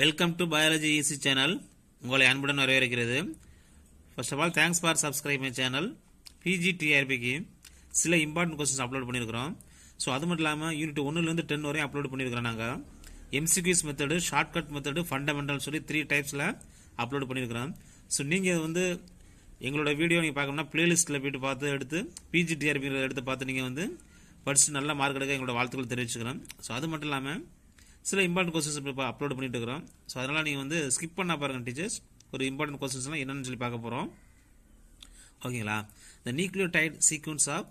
Welcome to biology easy channel உங்களை அன்புடன் வரவேற்கிறது first of all thanks for subscribe my channel PG டிஆர்பிக்கு சில இம்பார்ட்டன்ட் கொஸ்டின்ஸ் அப்லோட் பண்ணியிருக்கிறோம் ஸோ அது மட்டும் இல்லாமல் யூனிட் ஒன்றுலேருந்து டென் வரையும் அப்லோட் பண்ணியிருக்கிறோம் நாங்கள் MCQs method shortcut method fundamental சொல்லி த்ரீ டைப்ஸில் அப்லோட் பண்ணியிருக்கிறோம் ஸோ நீங்கள் வந்து எங்களோட வீடியோ நீங்கள் பார்க்கணும்னா பிளேலிஸ்ட்டில் போய்ட்டு பார்த்து எடுத்து பிஜி டிஆர்பி எடுத்து பார்த்து நீங்கள் வந்து படித்து நல்ல மார்க் எடுக்க எங்களோட வாழ்த்துக்கள் தெரிவிச்சுக்கிறோம் ஸோ அது மட்டும் இல்லாமல் சில இம்பார்ட்டன்ட் கொஸ்டின்ஸ் இப்போ அப்லோட் பண்ணிட்டு இருக்கிறோம் ஸோ அதனால் நீங்கள் வந்து ஸ்கிப் பண்ணால் பாருங்கள் டீச்சர்ஸ் ஒரு இம்பார்ட்டன்ட் கொஸ்டின்ஸ்லாம் என்னென்னு சொல்லி பார்க்க போகிறோம் ஓகேங்களா the nucleotide sequence of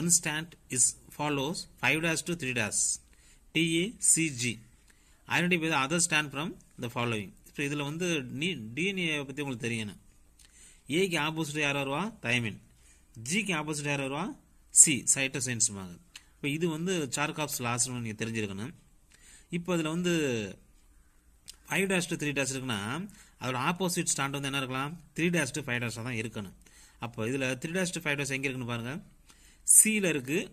one strand is follows five dash to three dash TACG identify the other strand from the following இப்போ இதில் வந்து நீ டிஎன்ஏ பற்றி உங்களுக்கு தெரியணும் ஏக்கு ஆப்போசிட் யார் வருவா தயமின் ஜிக்கு ஆப்போசிட் யார் வருவா சி சைட்டோசைன்ஸ் இப்போ இது வந்து சார்காப்ஸ் லாஸ்ன்னு நீங்கள் தெரிஞ்சிருக்கணும் இப்போ அதில் வந்து five dash to three dash இருக்குன்னா அதோட ஆப்போசிட் ஸ்டாண்ட் வந்து என்ன இருக்கலாம் த்ரீ டேஷ் டு ஃபைவ் டேஷாக தான் இருக்கணும் அப்போ இதில் three dash to five dash எங்கே இருக்குன்னு பாருங்கள் சியில் இருக்குது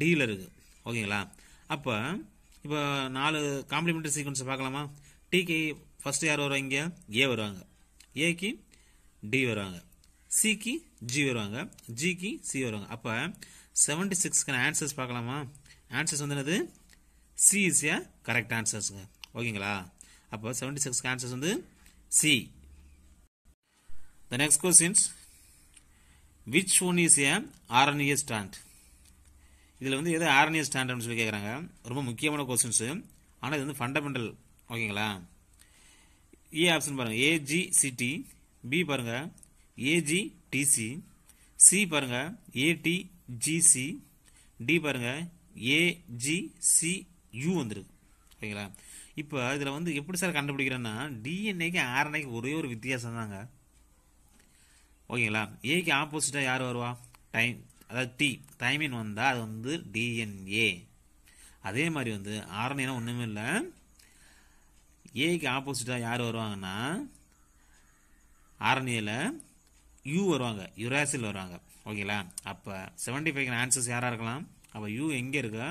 டியில் இருக்குது ஓகேங்களா அப்போ இப்போ நாலு காம்ப்ளிமெண்ட்ரி சீக்வன்ஸை பார்க்கலாமா டிக்கு ஃபஸ்ட்டு யார் வருவாங்க ஏ வருவாங்க ஏக்கு டி வருவாங்க சிக்கு ஜி வருவாங்க ஜிக்கு சி வருவாங்க அப்போ செவன்ட்டி சிக்ஸ்க்கான ஆன்சர்ஸ் பார்க்கலாமா ஆன்சர்ஸ் வந்து என்னது சி இஸ் ஏ கரெக்ட் ஆன்சர்ஸுங்க ஓகேங்களா அப்போ செவன்டி சிக்ஸ்க்கு ஆன்சர்ஸ் வந்து C the next questions which one is a RNA strand இதில் வந்து எது ஆர்என்ஏ ஸ்டாண்டர்ட்னு சொல்லி கேட்குறாங்க ரொம்ப முக்கியமான கொஸ்டின்ஸு ஆனால் இது வந்து ஃபண்டமெண்டல் ஓகேங்களா ஏ ஆப்ஷன் பாருங்கள் ஏஜிசிடி பி பாருங்கள் ஏஜிடிசி சி பாருங்கள் ஏடிஜிசி டி பாருங்கள் ஏஜிசி யூ வந்துருக்கு ஓகேங்களா இப்போ இதில் வந்து எப்படி சார் கண்டுபிடிக்கிறேன்னா டிஎன்ஏக்கு ஆர்என்ஏக்கு ஒரே ஒரு வித்தியாசம் தாங்க ஓகேங்களா ஏக்கு ஆப்போசிட்டாக யார் வருவா டைம் அதாவது டி டைமின் வந்தால் அது வந்து டிஎன்ஏ அதே மாதிரி வந்து ஆர்என்ஏனா ஒன்றுமே இல்லை ஏக்கு ஆப்போசிட்டாக யார் வருவாங்கன்னா ஆர்என்ஏல யூ வருவாங்க யுராசில் வருவாங்க ஓகேங்களா அப்போ செவன்டி ஃபைவ் ஆன்சர்ஸ் யாராக இருக்கலாம் அப்போ யூ எங்கே இருக்கா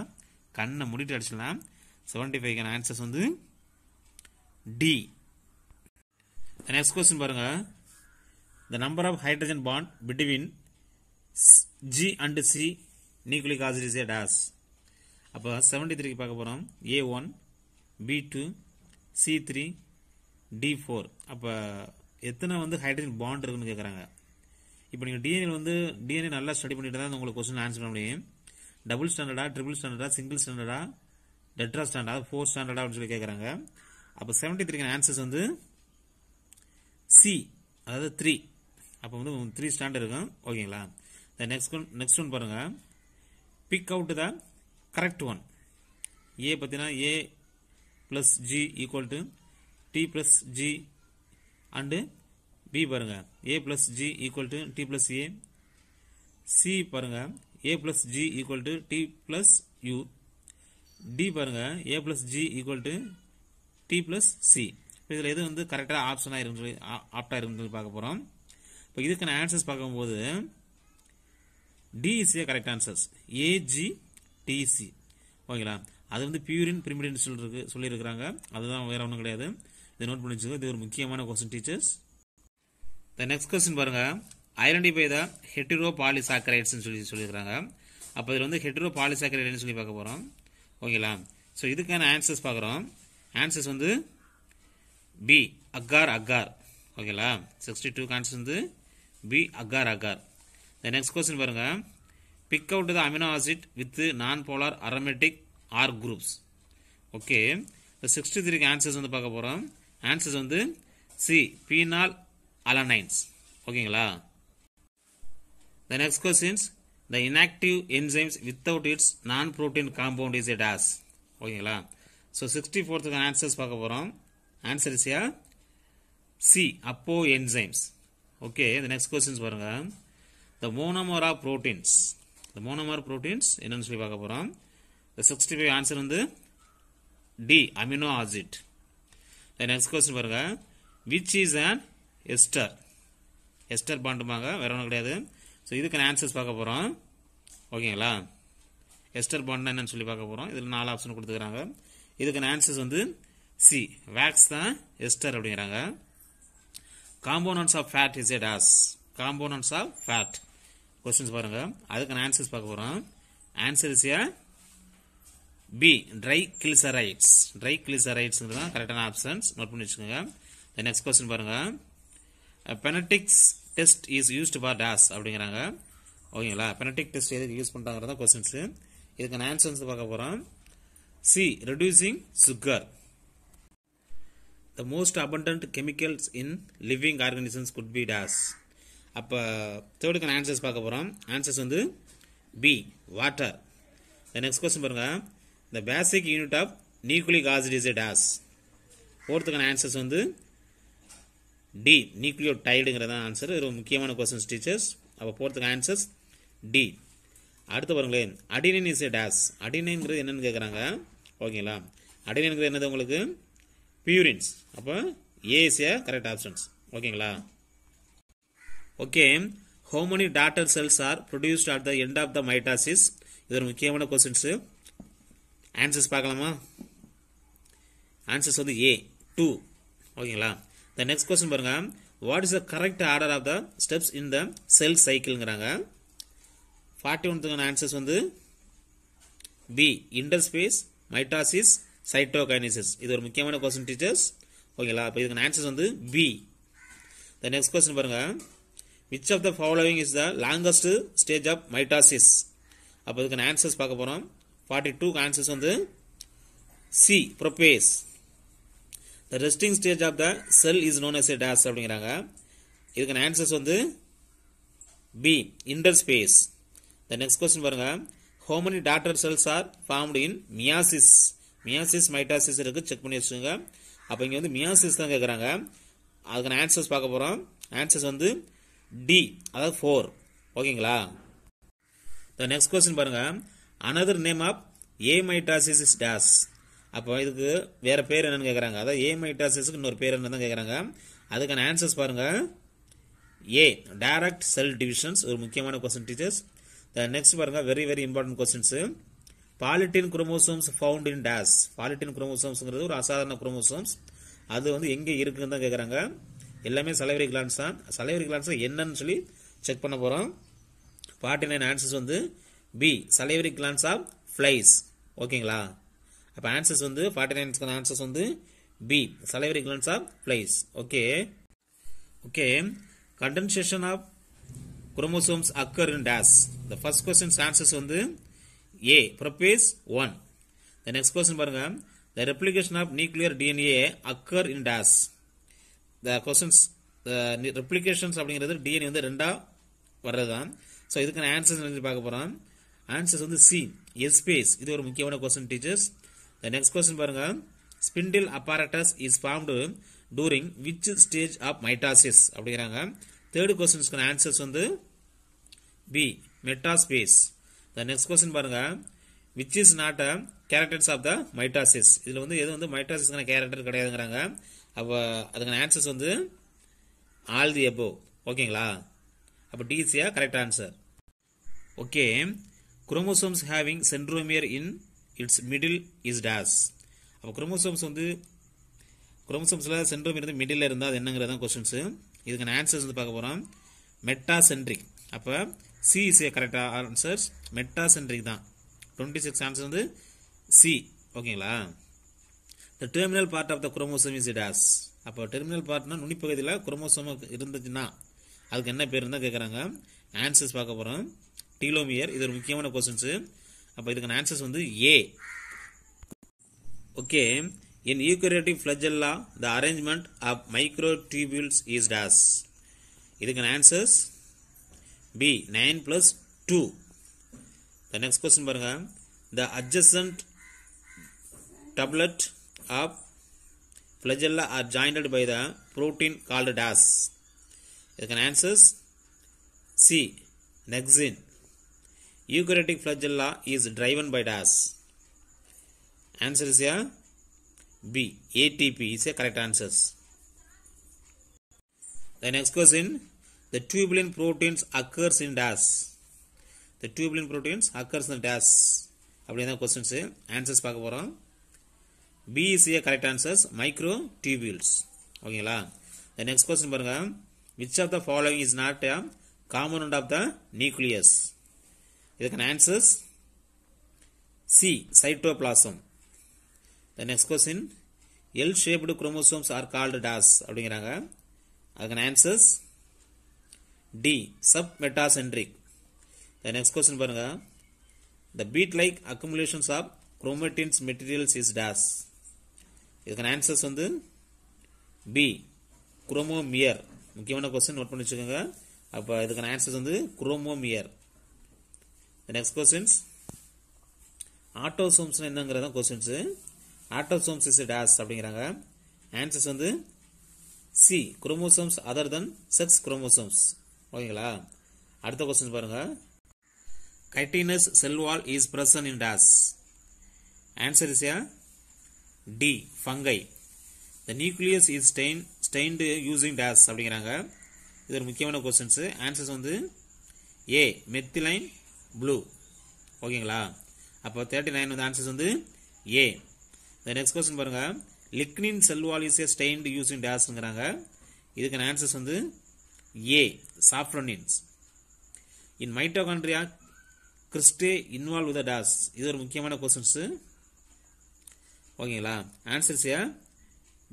கண்ணை முடிட்டு அடிச்சிடலாம் செவன்டி ஃபைவ்க்கான ஆன்சர்ஸ் வந்து டி நெக்ஸ்ட் கொஸ்டின் பாருங்க the number of hydrogen bond between G and C nucleic acid is dash அப்போ செவன்டி த்ரீக்கு பார்க்க போகிறோம் A one B two C three D four அப்போ எத்தனை வந்து ஹைட்ரஜன் பாண்ட் இருக்குன்னு கேட்குறாங்க இப்போ நீங்கள் டிஎன்ஏ வந்து டிஎன்ஏ நல்லா ஸ்டடி பண்ணிட்டு தான் உங்களுக்கு கொஸ்டின் ஆன்சர் பண்ண முடியும் டபுள் ஸ்டாண்டர்டா ட்ரிபிள் ஸ்டாண்டர்டா சிங்கிள் ஸ்டாண்டர்டா டெட்ரா ஸ்டாண்டர்டா ஃபோர் ஸ்டாண்டர்டா அப்படின்னு சொல்லி கேட்குறாங்க அப்போ செவன்டி த்ரீக்கு ஆன்சர்ஸ் வந்து சி அதாவது த்ரீ அப்போ வந்து த்ரீ ஸ்டாண்டர்ட் இருக்கும் ஓகேங்களா the next one next one பாருங்கள் pick out the correct one A பார்த்தீங்கன்னா A plus G equal to T plus G and B பாருங்கள் A plus G equal to T plus A C பாருங்கள் A plus G equal to T plus U D பாருங்கள் A plus G equal to T plus C இதில் எது வந்து கரெக்டாக ஆப்ஷனாக இருந்து ஆப்டாக இருந்து பார்க்க போகிறோம் இப்போ இதுக்கான ஆன்சர்ஸ் பார்க்கும்போது D is correct answers AG TC ஓகேங்களா அது வந்து பியூரின் பிரிமிடின்னு சொல்லிருக்கு சொல்லியிருக்கிறாங்க அதுதான் வேறு ஒன்றும் கிடையாது இதை நோட் பண்ணி வச்சுக்கோ இது ஒரு முக்கியமான question teachers the next question பாருங்கள் ஐடென்டிஃபை த ஹெட்டிரோ பாலிசாக்கரைட்ஸ்னு சொல்லி சொல்லியிருக்காங்க அப்போ இதில் வந்து ஹெட்ரோ பாலிசாக்கரைடுன்னு சொல்லி பார்க்க போகிறோம் ஓகேங்களா ஸோ இதுக்கான ஆன்சர்ஸ் பார்க்குறோம் ஆன்சர்ஸ் வந்து பி அக்கார் அக்கார் ஓகேங்களா சிக்ஸ்டி டூ ஆன்சர்ஸ் வந்து B agar agar the next question பாருங்கள் pick out the amino acid with non polar aromatic R groups okay sixty த்ரீக்கு ஆன்சர்ஸ் வந்து பார்க்க போகிறோம் ஆன்சர்ஸ் வந்து சி பீனால் அலனைன்ஸ் ஓகேங்களா The next question is the inactive enzymes without its non-protein compound is a dash. ஓகேங்களா so sixty ஃபோர்த்துக்கு answers பார்க்க போகிறோம் ஆன்சர் இஸ் யா சி அப்போ என்சைம்ஸ் ஓகே இந்த நெக்ஸ்ட் கொஸ்டின்ஸ் பாருங்கள் the monomer of proteins the monomer proteins என்னென்னு சொல்லி பார்க்க போகிறோம் இந்த சிக்ஸ்டி ஃபைவ் ஆன்சர் வந்து D amino acid the next question பாருங்கள் which is and ester ester பாண்டுமாங்க வேற ஒன்றும் கிடையாது ஸோ இதுக்கு நான் ஆன்சர்ஸ் பார்க்க போகிறோம் ஓகேங்களா எஸ்டர் பாண்ட்னா என்னன்னு சொல்லி பார்க்க போகிறோம் இதில் நாலு ஆப்ஷன் கொடுத்துக்கிறாங்க இதுக்கான ஆன்சர்ஸ் வந்து சி வேக்ஸ் தான் எஸ்டர் அப்படிங்கிறாங்க காம்போனன்ஸ் ஆஃப் ஃபேட் இஸ் எட் ஆஸ் காம்போனன்ஸ் ஆஃப் ஃபேட் கொஸ்டின்ஸ் அதுக்கு நான் ஆன்சர்ஸ் பார்க்க போகிறோம் answer is A B triglycerides ட்ரை கிளிசரைட்ஸ்ங்கிறது தான் கரெக்டான ஆப்ஷன்ஸ் நோட் பண்ணி வச்சுக்கோங்க நெக்ஸ்ட் கொஸ்டின் பாருங்கள் Benedict's test is used for dash அப்படிங்கிறாங்க ஓகேங்களா பெனட்டிக் டெஸ்ட் எதுக்கு யூஸ் பண்ணுறாங்கிறதா கொஸ்டின்ஸு இதுக்கு நான் ஆன்சர்ஸ் பார்க்க போகிறோம் C reducing sugar the most abundant chemicals in living organisms good be dash அப்போ தேர்டுக்கான ஆன்சர்ஸ் பார்க்க போகிறோம் ஆன்சர்ஸ் வந்து B water the next question பாருங்கள் the basic unit of nucleic acid is a dash ஃபோர்த்துக்கான ஆன்சர்ஸ் வந்து டி நியூக்ளியோடைடுங்கிறது தான் ஆன்சர் இது ரொம்ப முக்கியமான கொஸ்டின்ஸ் டீச்சர்ஸ் அப்போ போகிறதுக்கு ஆன்சர்ஸ் டி அடுத்து பாருங்களேன் அடினைன் இஸ் ஏ டேஸ் அடினைன்ங்கிறது என்னென்னு கேட்குறாங்க ஓகேங்களா அடினைன்ங்கிறது என்னது உங்களுக்கு பியூரின்ஸ் அப்போ A is A correct options ஓகேங்களா ஓகே ஹோ daughter cells are produced at the end of the mitosis இது ஒரு முக்கியமான கொஸ்டின்ஸு ஆன்சர்ஸ் பார்க்கலாமா ஆன்சர்ஸ் வந்து ஏ டூ ஓகேங்களா த நெக்ஸ்ட் கொஸ்டின் பாருங்க what is the correct order of the steps in the cell சைக்கிள்ங்கிறாங்க ஃபார்ட்டி ஒன்த்துக்கான ஆன்சர்ஸ் வந்து பி இண்டர்ஸ்பேஸ் மைட்டாசிஸ் சைட்டோகைனிசஸ் இது ஒரு முக்கியமான கொஸ்டின் டீச்சர்ஸ் ஓகேங்களா இப்போ இதுக்கான ஆன்சர்ஸ் வந்து பி த நெக்ஸ்ட் கொஸ்டின் பாருங்க which of the following is the longest stage of mitosis அப்போ இதுக்கான ஆன்சர்ஸ் பார்க்க போகிறோம் ஃபார்ட்டி டூ ஆன்சர்ஸ் வந்து C prophase the resting stage of the cell is known as a dash அப்படிங்கிறாங்க இதுக்கான answers வந்து B interphase the next question பாருங்க how daughter cells are formed in meiosis meiosis mitosis இருக்குது check பண்ணி வச்சுக்கோங்க அப்போ இங்கே வந்து மியாசிஸ் தான் கேட்குறாங்க அதுக்கான ஆன்சர்ஸ் பார்க்க போகிறோம் ஆன்சர்ஸ் வந்து டி அதாவது ஃபோர் ஓகேங்களா த நெக்ஸ்ட் கொஸ்டின் பாருங்கள் another name of amitosis is dash அப்போ இதுக்கு வேறு பேர் என்னென்னு கேட்குறாங்க அதாவது ஏமைட்டாசிஸுக்கு இன்னொரு பேர் என்ன தான் கேட்குறாங்க அதுக்கான ஆன்சர்ஸ் பாருங்கள் ஏ டைரக்ட் செல் டிவிஷன்ஸ் ஒரு முக்கியமான கொஸ்டின் டீச்சர்ஸ் த நெக்ஸ்ட் பாருங்கள் very very important questions polytene chromosomes found in dash polytene குரோமோசோம்ஸ்ங்கிறது ஒரு அசாதாரண குரோமோசோம்ஸ் அது வந்து எங்கே இருக்குன்னு தான் கேட்குறாங்க எல்லாமே சலவரி கிளான்ஸ் தான் சலவரி கிளான்ஸ் என்னன்னு சொல்லி செக் பண்ண போகிறோம் ஃபார்ட்டி நைன் ஆன்சர்ஸ் வந்து B salivary glands of flies ஓகேங்களா அப்போ ஆன்சர்ஸ் வந்து ஃபார்ட்டி நைன்ஸ்க்கு ஆன்சர்ஸ் வந்து B salivary glands of flies okay okay condensation of chromosomes occur in dash the first questions answers வந்து A prophase one the next question பாருங்க the replication of nuclear DNA occur in dash the questions replications அப்படிங்கிறது DNA வந்து ரெண்டாக வர்றது தான் so இதுக்கான answers பார்க்க போகிறோம் ஆன்சர்ஸ் வந்து சி எஸ்பேஸ் இது ஒரு முக்கியமான question teachers the next question பாருங்க spindle apparatus is formed during which stage of mitosis அப்படிங்கிறாங்க தேர்ட் கொஸ்டின்ஸ்க்கான ஆன்சர்ஸ் வந்து B metaphase the next question பாருங்க which is not a characters of the mitosis இதில் வந்து எது வந்து மைட்டாசிஸ்க்கான கேரக்டர் கிடையாதுங்கிறாங்க அப்போ அதுக்கான ஆன்சர்ஸ் வந்து ஆல் தி எபோ ஓகேங்களா அப்போ டிசியா correct answer okay chromosomes having centromere in its middle is dash அப்போ குரோமோசோம்ஸ் வந்து குரோமோசோம்ஸில் சென்ட்ரோம் இருந்து மிடில் இருந்தால் அது என்னங்கிறது தான் கொஸ்டின்ஸு இதுக்கான ஆன்சர்ஸ் வந்து பார்க்க போகிறோம் மெட்டாசென்ட்ரிக் அப்போ சி இஸ் ஏ கரெக்டாக ஆன்சர்ஸ் மெட்டாசென்ட்ரிக் தான் டுவெண்ட்டி சிக்ஸ் ஆன்சர் வந்து சி ஓகேங்களா the terminal part of the chromosome is dash அப்போ டெர்மினல் பார்ட்னா நுனிப்பகுதியில் குரோமோசோம் இருந்துச்சுன்னா அதுக்கு என்ன பேர் இருந்தால் கேட்குறாங்க ஆன்சர்ஸ் பார்க்க போகிறோம் டீலோமியர் இது ஒரு முக்கியமான கொஸ்டின்ஸு அப்போ இதுக்கு ஆன்சர்ஸ் வந்து A okay in eukaryotic flagella the arrangement of microtubules is dash இதுக்கு answers B nine plus two the next question பாருங்க the adjacent doublet of flagella are jointed by the protein called dash இதுக்கு answers C nexin eukaryotic flagella is driven by DAS answer is a b atp is a correct answers the next question the tubulin proteins occurs in DAS the tubulin proteins occurs in DAS அப்படிதான் questions answers பார்க்க போகிறோம் B is A correct answers microtubules ஓகேங்களா the next question பாருங்க which of the following is not a component of the nucleus இதுக்கான answers C cytoplasm the next question L shaped chromosomes are called dash அப்படிங்கிறாங்க அதுக்கான answers D sub metacentric the next question பாருங்க the bead like accumulations of chromatins materials is dash இதுக்கான answers வந்து B chromomere முக்கியமான question note பண்ணி வச்சுக்கோங்க அப்போ இதுக்கான ஆன்சர்ஸ் வந்து குரோமோமியர் த நெக்ஸ்ட் கொஸ்டின்ஸ் ஆட்டோசோம்ஸ்னா என்னங்கிறத கொஸ்டின்ஸு ஆட்டோசோம்ஸ் இஸ் டேஸ் அப்படிங்கிறாங்க ஆன்சர்ஸ் வந்து C chromosomes other than sex chromosomes ஓகேங்களா அடுத்த கொஸ்டின் பாருங்க chitinous cell wall is present in dash answer is A D fungi the nucleus is stain stained using dash அப்படிங்கிறாங்க இது ஒரு முக்கியமான கொஸ்டின்ஸு ஆன்சர்ஸ் வந்து ஏ மெத்திலைன் ப்ளூ ஓகேங்களா அப்போ தேர்ட்டி நைன் வந்து ஆன்சர்ஸ் வந்து ஏ இந்த நெக்ஸ்ட் கொஸ்டின் பாருங்கள் லிக்னின் செல்வாலிசிய ஸ்டெயின்டு யூஸின் டேஸ்ங்கிறாங்க இதுக்கான ஆன்சர்ஸ் வந்து A safranins in mitochondria cristae involve the dash இது ஒரு முக்கியமான கொஸ்டின்ஸு ஓகேங்களா answers A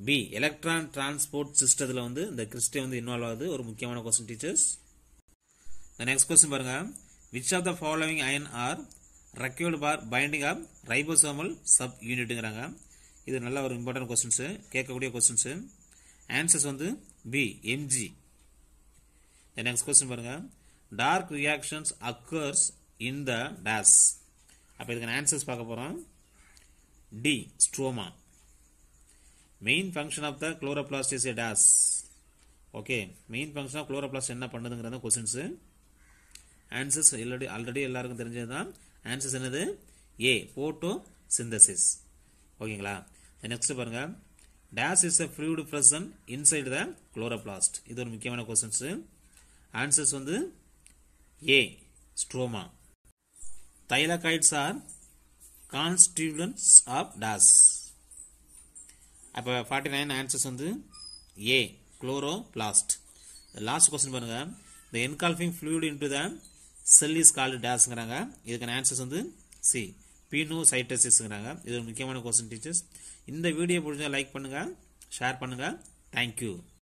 B electron transport சிஸ்டத்தில் வந்து இந்த கிறிஸ்டே வந்து இன்வால்வ் ஆகுது ஒரு முக்கியமான கொஸ்டின் டீச்சர்ஸ் நெக்ஸ்ட் கொஸ்டின் பாருங்கள் which of the following ion are required for binding of ribosomal sub யூனிட்டுங்கிறாங்க இது நல்ல ஒரு இம்பார்ட்டன்ட் கொஸ்டின்ஸு கேட்கக்கூடிய கொஸ்டின்ஸு ஆன்சர்ஸ் வந்து பி எம்ஜி next கொஸ்டின் பாருங்கள் dark reactions occurs in the dash அப்போ இதுக்கு ஆன்சர்ஸ் பார்க்க போகிறோம் D stroma main function of the chloroplast is a dash okay main function of chloroplast என்ன பண்ணுதுங்கிறத கொஸ்டின்ஸு ஆன்சர்ஸ் ஆல்ரெடி ஆல்ரெடி எல்லாருக்கும் தெரிஞ்சது தான் ஆன்சர்ஸ் என்னது ஏ போட்டோ சிந்தசிஸ் ஓகேங்களா நெக்ஸ்ட் பாருங்க dash is a fluid present inside the chloroplast இது ஒரு முக்கியமான கொஸ்டின்ஸு ஆன்சர்ஸ் வந்து A stroma thylakoids are constituents of dash அப்போ ஃபார்ட்டி நைன் ஆன்சர்ஸ் வந்து A chloroplast last question பாருங்கள் the engulfing fluid into the cell is called டேஸ்ங்கிறாங்க இதுக்கான answers வந்து சி பீனு சைட்டசிஸ்ங்கிறாங்க இது ஒரு முக்கியமான கொஸ்டின் டீச்சர்ஸ் இந்த வீடியோ பிடிச்சா லைக் பண்ணுங்கள் ஷேர் பண்ணுங்கள் தேங்க்யூ